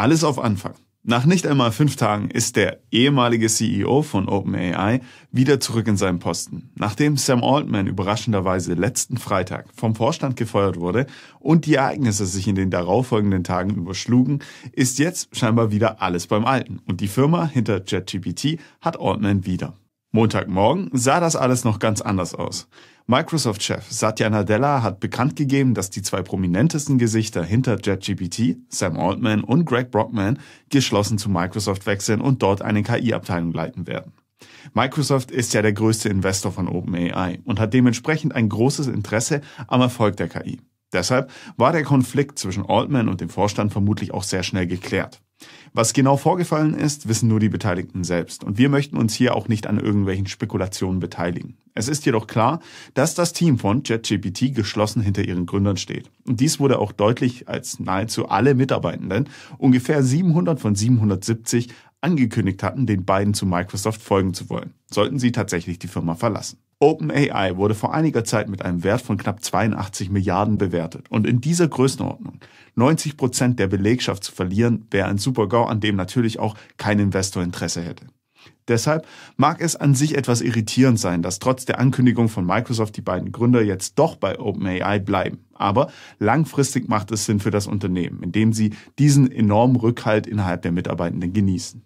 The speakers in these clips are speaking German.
Alles auf Anfang. Nach nicht einmal fünf Tagen ist der ehemalige CEO von OpenAI wieder zurück in seinem Posten, nachdem Sam Altman überraschenderweise letzten Freitag vom Vorstand gefeuert wurde und die Ereignisse sich in den darauffolgenden Tagen überschlugen, ist jetzt scheinbar wieder alles beim Alten und die Firma hinter JetGPT hat Altman wieder. Montagmorgen sah das alles noch ganz anders aus. Microsoft-Chef Satya Nadella hat bekannt gegeben, dass die zwei prominentesten Gesichter hinter JetGPT, Sam Altman und Greg Brockman, geschlossen zu Microsoft wechseln und dort eine KI-Abteilung leiten werden. Microsoft ist ja der größte Investor von OpenAI und hat dementsprechend ein großes Interesse am Erfolg der KI. Deshalb war der Konflikt zwischen Altman und dem Vorstand vermutlich auch sehr schnell geklärt. Was genau vorgefallen ist, wissen nur die Beteiligten selbst. Und wir möchten uns hier auch nicht an irgendwelchen Spekulationen beteiligen. Es ist jedoch klar, dass das Team von JetGPT geschlossen hinter ihren Gründern steht. Und dies wurde auch deutlich, als nahezu alle Mitarbeitenden, ungefähr 700 von 770, angekündigt hatten, den beiden zu Microsoft folgen zu wollen, sollten sie tatsächlich die Firma verlassen. OpenAI wurde vor einiger Zeit mit einem Wert von knapp 82 Milliarden bewertet und in dieser Größenordnung 90 Prozent der Belegschaft zu verlieren, wäre ein Supergau, an dem natürlich auch kein Investor Interesse hätte. Deshalb mag es an sich etwas irritierend sein, dass trotz der Ankündigung von Microsoft die beiden Gründer jetzt doch bei OpenAI bleiben. Aber langfristig macht es Sinn für das Unternehmen, indem sie diesen enormen Rückhalt innerhalb der Mitarbeitenden genießen.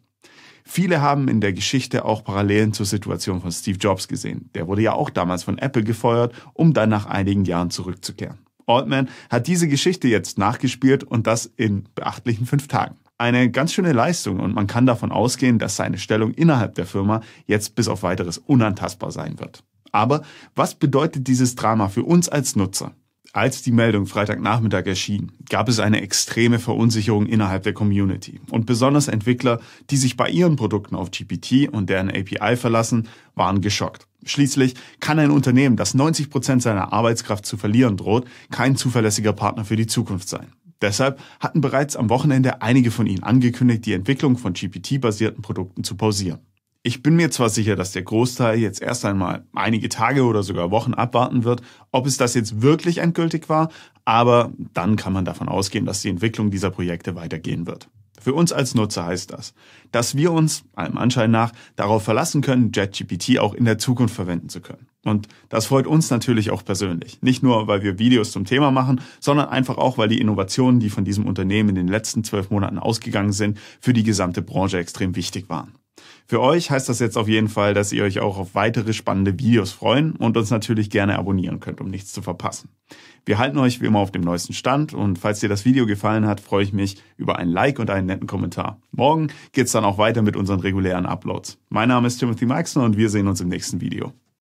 Viele haben in der Geschichte auch Parallelen zur Situation von Steve Jobs gesehen. Der wurde ja auch damals von Apple gefeuert, um dann nach einigen Jahren zurückzukehren. Altman hat diese Geschichte jetzt nachgespielt und das in beachtlichen fünf Tagen. Eine ganz schöne Leistung und man kann davon ausgehen, dass seine Stellung innerhalb der Firma jetzt bis auf weiteres unantastbar sein wird. Aber was bedeutet dieses Drama für uns als Nutzer? Als die Meldung Freitagnachmittag erschien, gab es eine extreme Verunsicherung innerhalb der Community. Und besonders Entwickler, die sich bei ihren Produkten auf GPT und deren API verlassen, waren geschockt. Schließlich kann ein Unternehmen, das 90% Prozent seiner Arbeitskraft zu verlieren droht, kein zuverlässiger Partner für die Zukunft sein. Deshalb hatten bereits am Wochenende einige von ihnen angekündigt, die Entwicklung von GPT-basierten Produkten zu pausieren. Ich bin mir zwar sicher, dass der Großteil jetzt erst einmal einige Tage oder sogar Wochen abwarten wird, ob es das jetzt wirklich endgültig war, aber dann kann man davon ausgehen, dass die Entwicklung dieser Projekte weitergehen wird. Für uns als Nutzer heißt das, dass wir uns, allem Anschein nach, darauf verlassen können, JetGPT auch in der Zukunft verwenden zu können. Und das freut uns natürlich auch persönlich. Nicht nur, weil wir Videos zum Thema machen, sondern einfach auch, weil die Innovationen, die von diesem Unternehmen in den letzten zwölf Monaten ausgegangen sind, für die gesamte Branche extrem wichtig waren. Für euch heißt das jetzt auf jeden Fall, dass ihr euch auch auf weitere spannende Videos freuen und uns natürlich gerne abonnieren könnt, um nichts zu verpassen. Wir halten euch wie immer auf dem neuesten Stand und falls dir das Video gefallen hat, freue ich mich über ein Like und einen netten Kommentar. Morgen geht's dann auch weiter mit unseren regulären Uploads. Mein Name ist Timothy Meixner und wir sehen uns im nächsten Video.